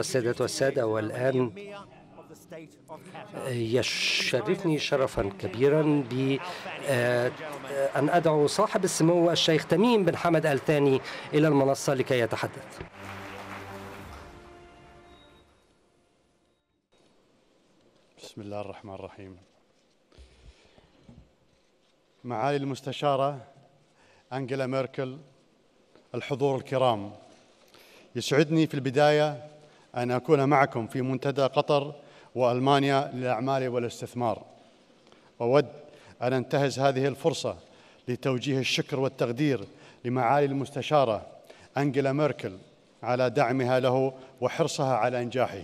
السيدات والسادة والآن يشرفني شرفا كبيرا بأن آه، آه، أدعو صاحب السمو الشيخ تميم بن حمد الثاني إلى المنصة لكي يتحدث بسم الله الرحمن الرحيم معالي المستشارة أنجلا ميركل الحضور الكرام يسعدني في البداية أن أكون معكم في منتدى قطر وألمانيا للأعمال والاستثمار وود أن أنتهز هذه الفرصة لتوجيه الشكر والتقدير لمعالي المستشارة أنجيلا ميركل على دعمها له وحرصها على إنجاحه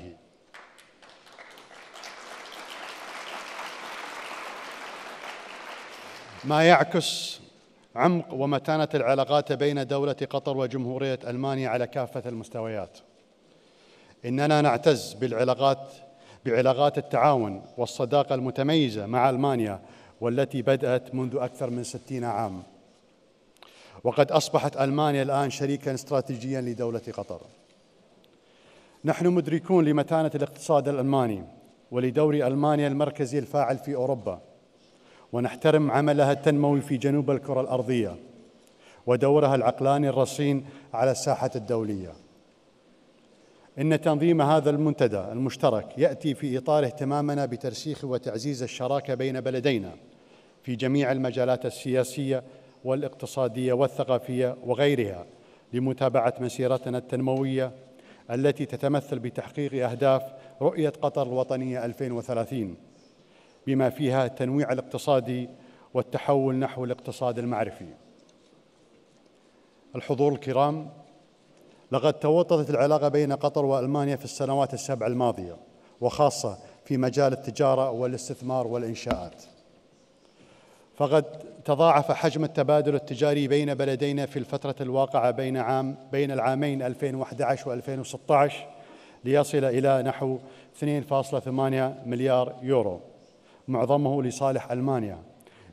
ما يعكس عمق ومتانة العلاقات بين دولة قطر وجمهورية ألمانيا على كافة المستويات إننا نعتز بالعلاقات بعلاقات التعاون والصداقة المتميزة مع ألمانيا والتي بدأت منذ أكثر من ستين عام وقد أصبحت ألمانيا الآن شريكا استراتيجيا لدولة قطر نحن مدركون لمتانة الاقتصاد الألماني ولدور ألمانيا المركزي الفاعل في أوروبا ونحترم عملها التنموي في جنوب الكرة الأرضية ودورها العقلاني الرصين على الساحة الدولية إن تنظيم هذا المنتدى المشترك يأتي في إطار اهتمامنا بترسيخ وتعزيز الشراكة بين بلدينا في جميع المجالات السياسية والاقتصادية والثقافية وغيرها لمتابعة مسيرتنا التنموية التي تتمثل بتحقيق أهداف رؤية قطر الوطنية 2030 بما فيها التنويع الاقتصادي والتحول نحو الاقتصاد المعرفي الحضور الكرام لقد توطدت العلاقة بين قطر وألمانيا في السنوات السبع الماضية وخاصة في مجال التجارة والاستثمار والإنشاءات فقد تضاعف حجم التبادل التجاري بين بلدينا في الفترة الواقعة بين عام بين العامين 2011 و2016 ليصل إلى نحو 2.8 مليار يورو معظمه لصالح ألمانيا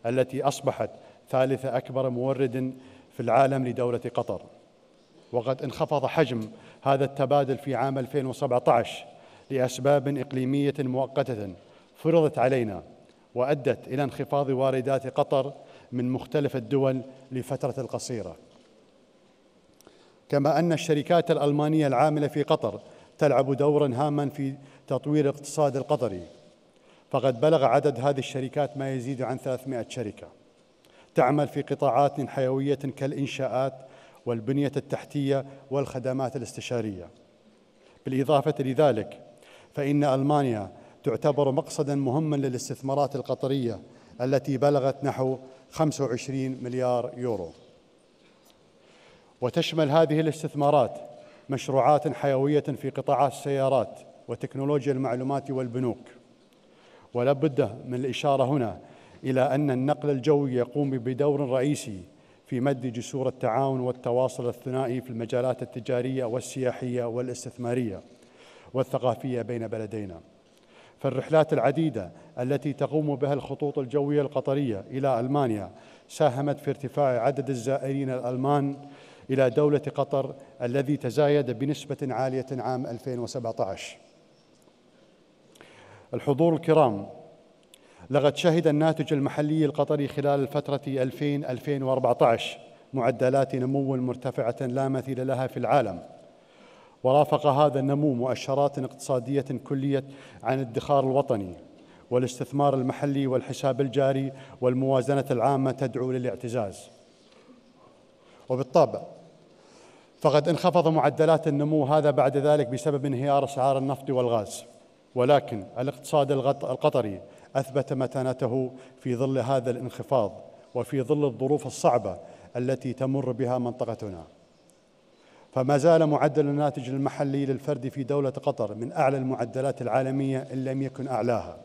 التي أصبحت ثالث أكبر مورد في العالم لدولة قطر وقد انخفض حجم هذا التبادل في عام 2017 لأسباب إقليمية مؤقتة فرضت علينا وأدت إلى انخفاض واردات قطر من مختلف الدول لفترة قصيرة كما أن الشركات الألمانية العاملة في قطر تلعب دورا هاما في تطوير الاقتصاد القطري فقد بلغ عدد هذه الشركات ما يزيد عن 300 شركة تعمل في قطاعات حيوية كالإنشاءات والبنية التحتية والخدمات الاستشارية بالإضافة لذلك فإن ألمانيا تعتبر مقصدا مهما للاستثمارات القطرية التي بلغت نحو 25 مليار يورو وتشمل هذه الاستثمارات مشروعات حيوية في قطاعات السيارات وتكنولوجيا المعلومات والبنوك ولا بد من الإشارة هنا إلى أن النقل الجوي يقوم بدور رئيسي في مد جسور التعاون والتواصل الثنائي في المجالات التجاريه والسياحيه والاستثماريه والثقافيه بين بلدينا فالرحلات العديده التي تقوم بها الخطوط الجويه القطريه الى المانيا ساهمت في ارتفاع عدد الزائرين الالمان الى دوله قطر الذي تزايد بنسبه عاليه عام 2017 الحضور الكرام لقد شهد الناتج المحلي القطري خلال الفترة 2000-2014 معدلات نمو مرتفعة لا مثيل لها في العالم ورافق هذا النمو مؤشرات اقتصادية كلية عن الادخار الوطني والاستثمار المحلي والحساب الجاري والموازنة العامة تدعو للاعتزاز وبالطبع فقد انخفض معدلات النمو هذا بعد ذلك بسبب انهيار أسعار النفط والغاز ولكن الاقتصاد القطري اثبت متانته في ظل هذا الانخفاض وفي ظل الظروف الصعبه التي تمر بها منطقتنا فما زال معدل الناتج المحلي للفرد في دولة قطر من أعلى المعدلات العالمية إن لم يكن أعلاها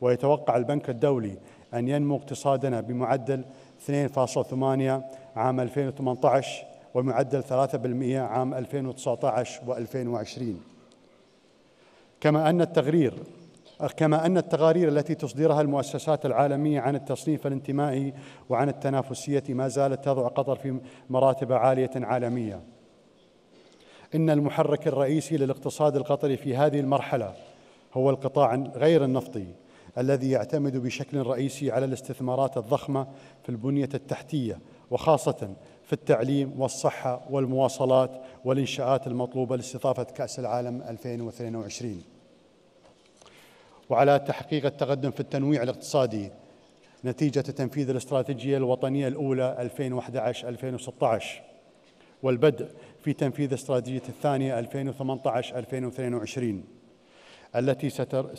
ويتوقع البنك الدولي أن ينمو اقتصادنا بمعدل 2.8 عام 2018 ومعدل 3% عام 2019 و2020 كما أن التغرير كما أن التقارير التي تصدرها المؤسسات العالمية عن التصنيف الانتمائي وعن التنافسية ما زالت تضع قطر في مراتب عالية عالمية إن المحرك الرئيسي للاقتصاد القطري في هذه المرحلة هو القطاع غير النفطي الذي يعتمد بشكل رئيسي على الاستثمارات الضخمة في البنية التحتية وخاصة في التعليم والصحة والمواصلات والإنشاءات المطلوبة لاستضافة كأس العالم 2022 وعلى تحقيق التقدم في التنويع الاقتصادي نتيجة تنفيذ الاستراتيجية الوطنية الأولى 2011-2016 والبدء في تنفيذ استراتيجية الثانية 2018-2022 التي ستر...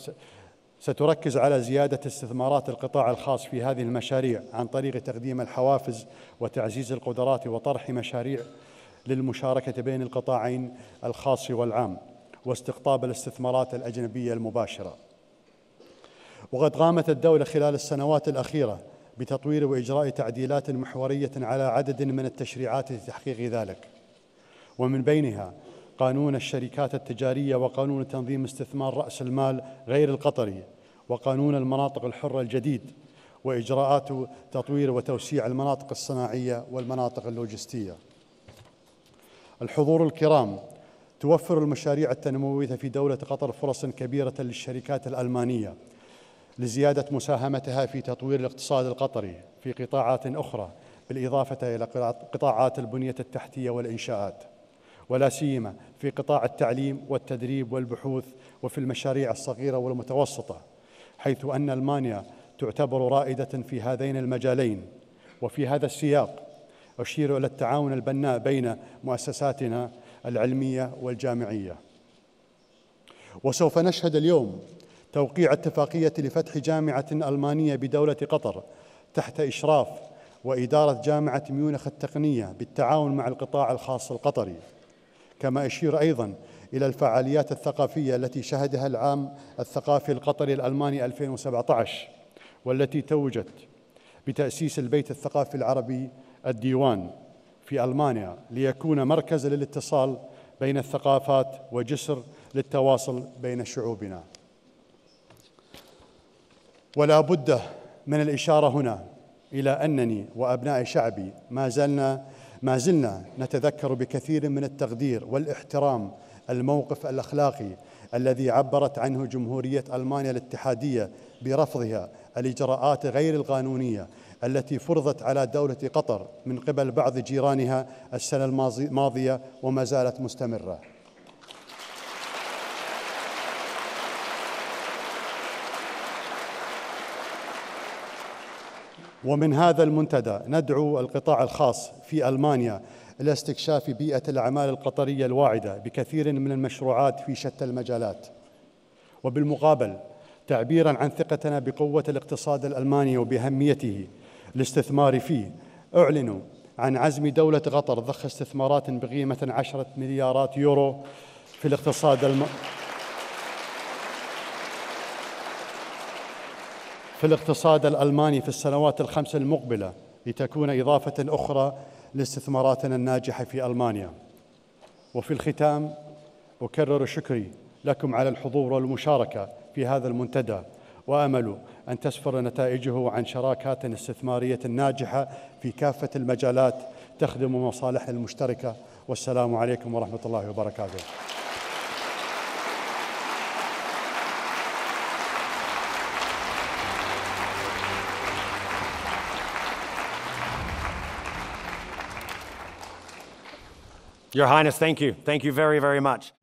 ستركز على زيادة استثمارات القطاع الخاص في هذه المشاريع عن طريق تقديم الحوافز وتعزيز القدرات وطرح مشاريع للمشاركة بين القطاعين الخاص والعام واستقطاب الاستثمارات الأجنبية المباشرة وقد قامت الدولة خلال السنوات الأخيرة بتطوير وإجراء تعديلات محورية على عدد من التشريعات لتحقيق ذلك ومن بينها قانون الشركات التجارية وقانون تنظيم استثمار رأس المال غير القطري وقانون المناطق الحرة الجديد وإجراءات تطوير وتوسيع المناطق الصناعية والمناطق اللوجستية الحضور الكرام توفر المشاريع التنموية في دولة قطر فرص كبيرة للشركات الألمانية لزيادة مساهمتها في تطوير الاقتصاد القطري في قطاعات أخرى بالإضافة إلى قطاعات البنية التحتية والإنشاءات ولا سيما في قطاع التعليم والتدريب والبحوث وفي المشاريع الصغيرة والمتوسطة حيث أن ألمانيا تعتبر رائدة في هذين المجالين وفي هذا السياق أشير إلى التعاون البناء بين مؤسساتنا العلمية والجامعية وسوف نشهد اليوم توقيع اتفاقية لفتح جامعة ألمانية بدولة قطر تحت إشراف وإدارة جامعة ميونخ التقنية بالتعاون مع القطاع الخاص القطري كما أشير أيضا إلى الفعاليات الثقافية التي شهدها العام الثقافي القطري الألماني 2017 والتي توجت بتأسيس البيت الثقافي العربي الديوان في ألمانيا ليكون مركز للاتصال بين الثقافات وجسر للتواصل بين شعوبنا ولا بد من الإشارة هنا إلى أنني وأبناء شعبي ما زلنا ما زلنا نتذكر بكثير من التقدير والاحترام الموقف الأخلاقي الذي عبرت عنه جمهورية ألمانيا الاتحادية برفضها الإجراءات غير القانونية التي فرضت على دولة قطر من قبل بعض جيرانها السنة الماضية وما زالت مستمرة ومن هذا المنتدى ندعو القطاع الخاص في المانيا الى استكشاف بيئه الاعمال القطريه الواعده بكثير من المشروعات في شتى المجالات وبالمقابل تعبيرا عن ثقتنا بقوه الاقتصاد الالماني وباهميته الاستثمار فيه اعلنوا عن عزم دوله قطر ضخ استثمارات بقيمه عشره مليارات يورو في الاقتصاد الم... في الاقتصاد الألماني في السنوات الخمس المقبلة لتكون إضافة أخرى لاستثماراتنا الناجحة في ألمانيا وفي الختام أكرر شكري لكم على الحضور والمشاركة في هذا المنتدى وأمل أن تسفر نتائجه عن شراكات استثمارية ناجحة في كافة المجالات تخدم مصالحنا المشتركة والسلام عليكم ورحمة الله وبركاته Your Highness, thank you. Thank you very, very much.